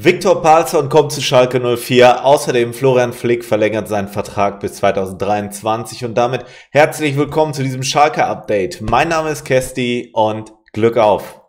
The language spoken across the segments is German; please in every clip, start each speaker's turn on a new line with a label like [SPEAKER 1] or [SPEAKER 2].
[SPEAKER 1] Viktor Palsson kommt zu Schalke 04. Außerdem Florian Flick verlängert seinen Vertrag bis 2023 und damit herzlich willkommen zu diesem Schalke Update. Mein Name ist Kesti und Glück auf!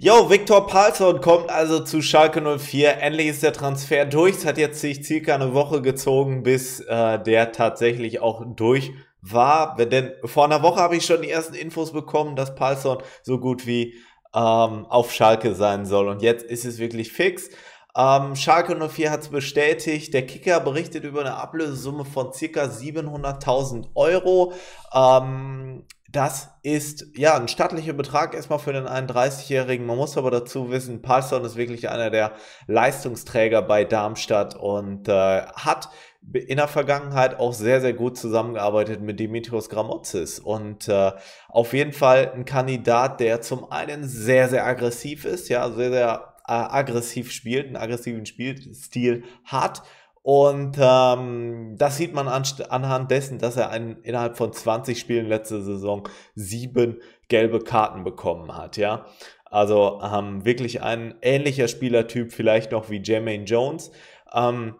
[SPEAKER 1] Jo, Viktor Palsson kommt also zu Schalke 04. Endlich ist der Transfer durch. Es hat jetzt sich circa eine Woche gezogen, bis äh, der tatsächlich auch durch war, denn vor einer Woche habe ich schon die ersten Infos bekommen, dass Palsson so gut wie ähm, auf Schalke sein soll. Und jetzt ist es wirklich fix. Ähm, Schalke 04 hat es bestätigt. Der Kicker berichtet über eine Ablösesumme von ca. 700.000 Euro. Ähm, das ist ja ein stattlicher Betrag erstmal für den 31-Jährigen. Man muss aber dazu wissen, Palsson ist wirklich einer der Leistungsträger bei Darmstadt und äh, hat in der Vergangenheit auch sehr, sehr gut zusammengearbeitet mit Dimitrios Gramotzis. Und äh, auf jeden Fall ein Kandidat, der zum einen sehr, sehr aggressiv ist, ja, sehr, sehr äh, aggressiv spielt, einen aggressiven Spielstil hat und ähm, das sieht man an, anhand dessen, dass er einen, innerhalb von 20 Spielen letzte Saison sieben gelbe Karten bekommen hat, ja. Also ähm, wirklich ein ähnlicher Spielertyp, vielleicht noch wie Jermaine Jones. Ähm,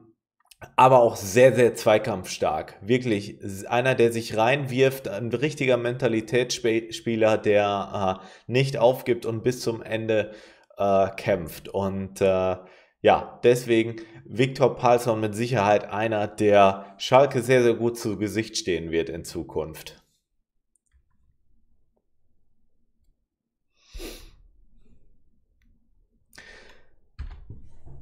[SPEAKER 1] aber auch sehr, sehr zweikampfstark. Wirklich einer, der sich reinwirft, ein richtiger Mentalitätsspieler, der äh, nicht aufgibt und bis zum Ende äh, kämpft. Und äh, ja, deswegen Viktor Palsson mit Sicherheit einer, der Schalke sehr, sehr gut zu Gesicht stehen wird in Zukunft.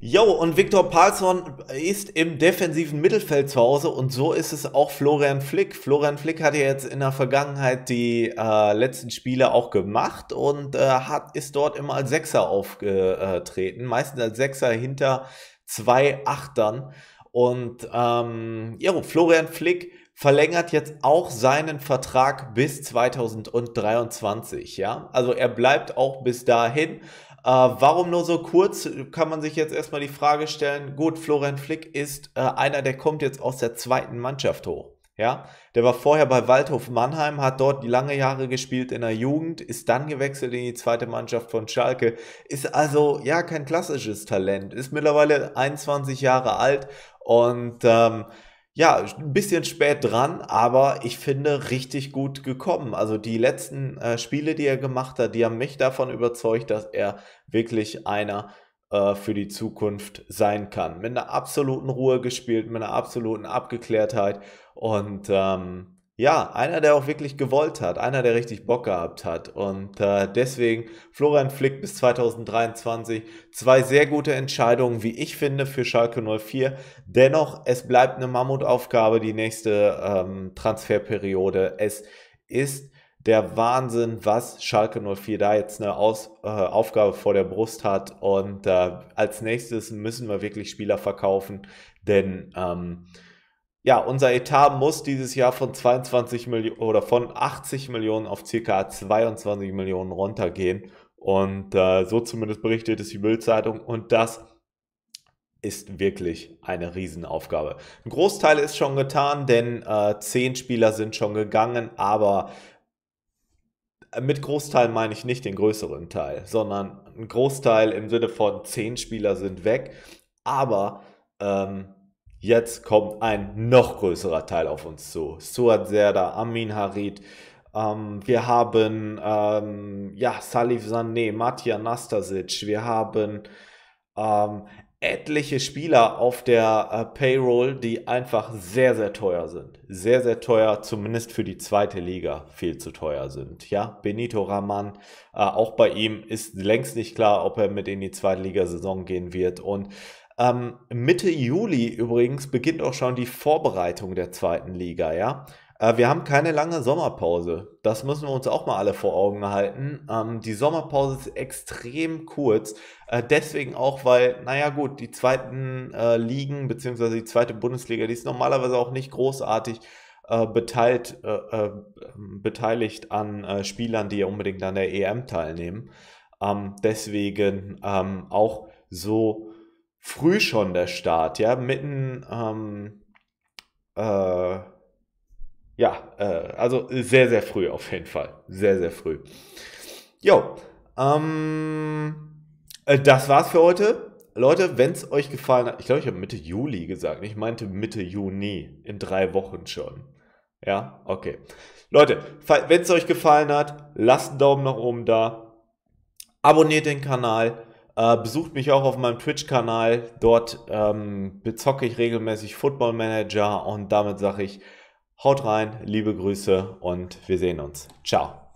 [SPEAKER 1] Jo, und Viktor Palsson ist im defensiven Mittelfeld zu Hause und so ist es auch Florian Flick. Florian Flick hat ja jetzt in der Vergangenheit die äh, letzten Spiele auch gemacht und äh, hat, ist dort immer als Sechser aufgetreten, meistens als Sechser hinter zwei Achtern. Und ähm, jo, Florian Flick verlängert jetzt auch seinen Vertrag bis 2023, ja. Also er bleibt auch bis dahin. Äh, warum nur so kurz? Kann man sich jetzt erstmal die Frage stellen. Gut, Florian Flick ist äh, einer, der kommt jetzt aus der zweiten Mannschaft hoch. Ja, der war vorher bei Waldhof Mannheim, hat dort lange Jahre gespielt in der Jugend, ist dann gewechselt in die zweite Mannschaft von Schalke, ist also ja kein klassisches Talent, ist mittlerweile 21 Jahre alt und ähm, ja, ein bisschen spät dran, aber ich finde richtig gut gekommen. Also die letzten äh, Spiele, die er gemacht hat, die haben mich davon überzeugt, dass er wirklich einer äh, für die Zukunft sein kann. Mit einer absoluten Ruhe gespielt, mit einer absoluten Abgeklärtheit und ähm, ja, einer, der auch wirklich gewollt hat, einer, der richtig Bock gehabt hat. Und äh, deswegen Florian Flick bis 2023. Zwei sehr gute Entscheidungen, wie ich finde, für Schalke 04. Dennoch, es bleibt eine Mammutaufgabe, die nächste ähm, Transferperiode. Es ist der Wahnsinn, was Schalke 04 da jetzt eine Aus, äh, Aufgabe vor der Brust hat. Und äh, als nächstes müssen wir wirklich Spieler verkaufen, denn... Ähm, ja, unser Etat muss dieses Jahr von 22 Millionen oder von 80 Millionen auf ca. 22 Millionen runtergehen. Und äh, so zumindest berichtet es die Bildzeitung. Und das ist wirklich eine Riesenaufgabe. Ein Großteil ist schon getan, denn äh, zehn Spieler sind schon gegangen, aber mit Großteil meine ich nicht den größeren Teil, sondern ein Großteil im Sinne von 10 Spieler sind weg, aber ähm, Jetzt kommt ein noch größerer Teil auf uns zu. Suat Zerda, Amin Harid, ähm, wir haben ähm, ja, Salif Sané, Matija Nastasic, wir haben ähm, etliche Spieler auf der äh, Payroll, die einfach sehr, sehr teuer sind. Sehr, sehr teuer, zumindest für die zweite Liga viel zu teuer sind. Ja, Benito Raman, äh, auch bei ihm ist längst nicht klar, ob er mit in die zweite Liga-Saison gehen wird. Und ähm, Mitte Juli übrigens beginnt auch schon die Vorbereitung der zweiten Liga, ja. Äh, wir haben keine lange Sommerpause. Das müssen wir uns auch mal alle vor Augen halten. Ähm, die Sommerpause ist extrem kurz. Äh, deswegen auch, weil, naja gut, die zweiten äh, Ligen, beziehungsweise die zweite Bundesliga, die ist normalerweise auch nicht großartig äh, beteiligt, äh, beteiligt an Spielern, die ja unbedingt an der EM teilnehmen. Ähm, deswegen ähm, auch so früh schon der Start, ja, mitten, ähm, äh, ja, äh, also sehr, sehr früh auf jeden Fall. Sehr, sehr früh. Jo, ähm, äh, das war's für heute. Leute, wenn es euch gefallen hat, ich glaube, ich habe Mitte Juli gesagt. Ich meinte Mitte Juni, in drei Wochen schon. Ja, okay. Leute, wenn es euch gefallen hat, lasst einen Daumen nach oben da. Abonniert den Kanal äh, besucht mich auch auf meinem Twitch-Kanal. Dort ähm, bezocke ich regelmäßig Football Manager und damit sage ich, haut rein, liebe Grüße und wir sehen uns. Ciao.